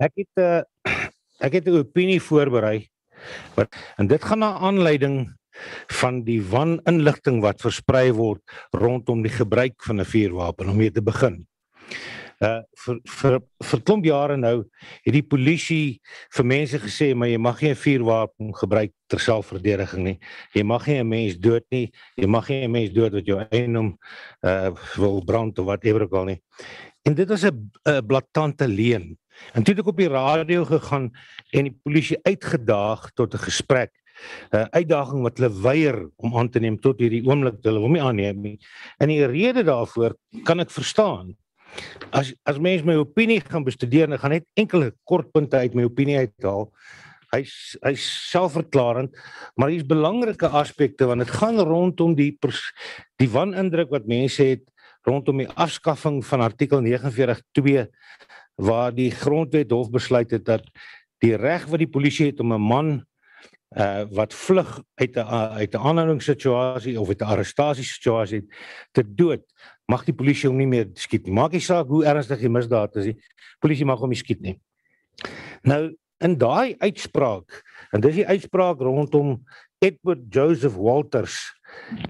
Ek het 'n uh, eh, ek het 'n opinie voorberei. Wat en dit gaan na aanleiding van die waninligting wat versprei word rondom die gebruik van 'n vuurwapen om mee te begin. Uh vir vir vir klomp jare nou het die polisie vir mense gesê maar jy mag nie 'n vuurwapen gebruik ter selfverdediging nie. Jy mag nie 'n mens dood nie. Jy mag nie 'n mens dood wat jou eienaam uh eh, wil brand of whatever ook al nie. En dit was 'n blaatante leuen. En toe het ek op die radio gegaan en die polisie uitgedaag tot 'n gesprek. 'n uh, Uitdaging wat hulle weier om aan te neem tot hierdie oomblik hulle hom nie aanneem nie. En die rede daarvoor kan ek verstaan. As as mens my opinie gaan bestudeer, dan gaan net enkele kort punte uit my opinie uithaal. Hy's hy's selfverklarend, maar hier's belangrike aspekte want dit gaan rondom die pers, die wanindruk wat mense het rondom die afskaffing van artikel 49.2 waar die grondwet hof besluit het dat die reg wat die polisie het om 'n man uh wat vlug uit 'n uit 'n aanhoudingssituasie of uit 'n arrestasiesituasie het te dood mag die polisie hom nie meer skiet maak nie saak hoe ernstig die misdaad is die polisie mag hom nie skiet nie nou in daai uitspraak en dis die uitspraak rondom Edward Joseph Walters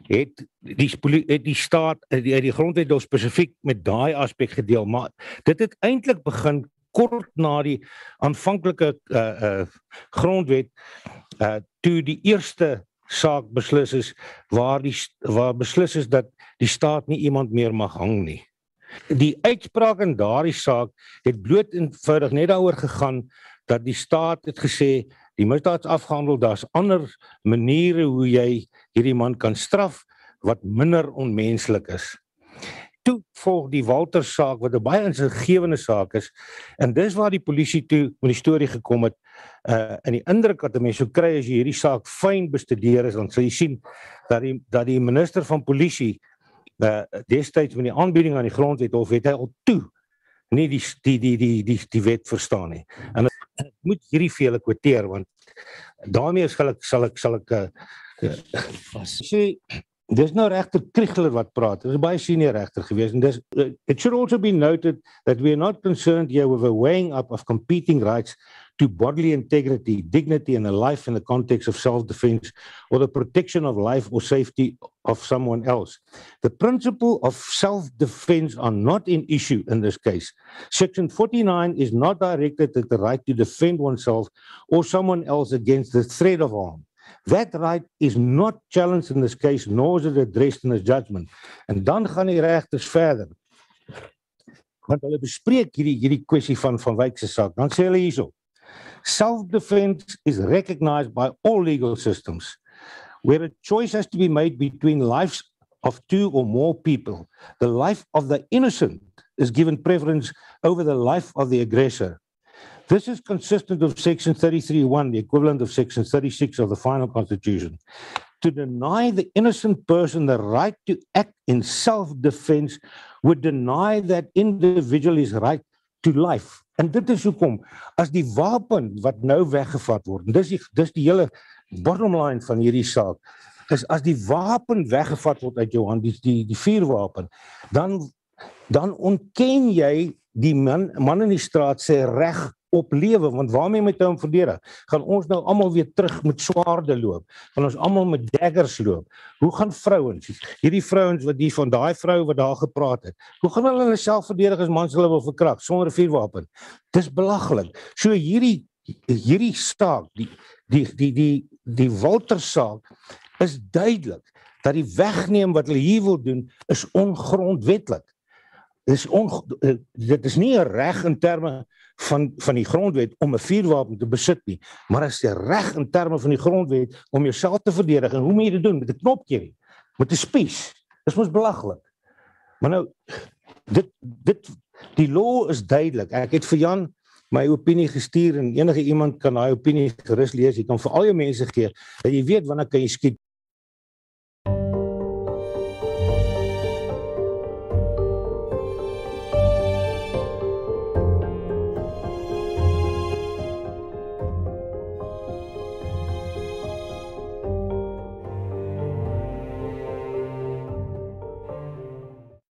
het die het eh, die staat uit eh, die, die grondwet dan spesifiek met daai aspek gedeel maar dit het eintlik begin kort na die aanvanklike uh uh grondwet uh toe die eerste saak beslis is waar die waar beslis is dat die staat nie iemand meer mag hang nie die uitspraak in daardie saak het bloot eenvoudig net daaroor gegaan dat die staat het gesê die misdaad afgehandel, daar's ander maniere hoe jy hierdie man kan straf wat minder onmenslik is. Toe volg die Walter saak wat 'n baie insiggewende saak is en dis waar die polisie toe met die storie gekom het. Uh in die indruk wat mense so kry as jy hierdie saak fyn bestudeer is, dan sal jy sien dat die dat die minister van polisie uh destyds met die aanbieding aan die grondwet hof het hy al toe nie die die die die die die wet verstaan nie. En ek moet hierdie vir julle kwoteer want daarmee is gelyk sal ek sal ek eh, eh, as uh, jy Dis nou regter Kriegler wat praat. Hy's baie senior regter gewees en dis eh, it should also be noted that we are not concerned here with a weighing up of competing rights to bodily integrity, dignity, and a life in the context of self defense or the protection of life or safety of someone else. The principle of self defense are not in issue in this case. Section 49 is not directed at the right to defend oneself or someone else against the threat of harm. That right is not challenged in this case, nor is it addressed in the judgment. And dan gaan die regters verder. Want hulle bespreek hierdie hierdie kwessie van van wykse saak. Dan sê hulle hierop. Self defense is recognized by all legal systems, where a choice has to be made between lives of two or more people. The life of the innocent is given preference over the life of the aggressor. This is consistent with Section 33.1, the equivalent of Section 36 of the final Constitution. To deny the innocent person the right to act in self defense would deny that individual his right to life. En dit is hoekom as die wapen wat nou weggevat word, dis die, dis die hele bottom line van hierdie saak. Dis as die wapen weggevat word uit jou hand, die die, die vuurwapen, dan dan ontken jy die man man in die straat se reg op lewe want waarmee moet hulle hom verdedig? Gaan ons nou almal weer terug met swaarde loop? Gaan ons almal met daggers loop? Hoe gaan vrouens, hierdie vrouens wat hier van daai vrou wat daar gepraat het, hoe gaan hulle hulle self verdedig as mans hulle wil verkrag sonder vuurwapen? Dis belaglik. So hierdie hierdie saak, die die die die die Walter saak is duidelik dat die wegneem wat hulle hier wil doen is ongrondwetlik is on eh, dit is nie 'n reg in terme van van die grondwet om 'n vuurwapen te besit nie, maar as jy reg in terme van die grondwet om jouself te verdedig en hoe moet jy dit doen met 'n knopkie nie? Met 'n spies. Dis mos belaglik. Maar nou dit dit die law is duidelik. Ek het vir Jan my opinie gestuur en enige iemand kan daai opinie gerus lees. Jy kan vir al jou mense gee dat jy weet wanneer kan jy skiet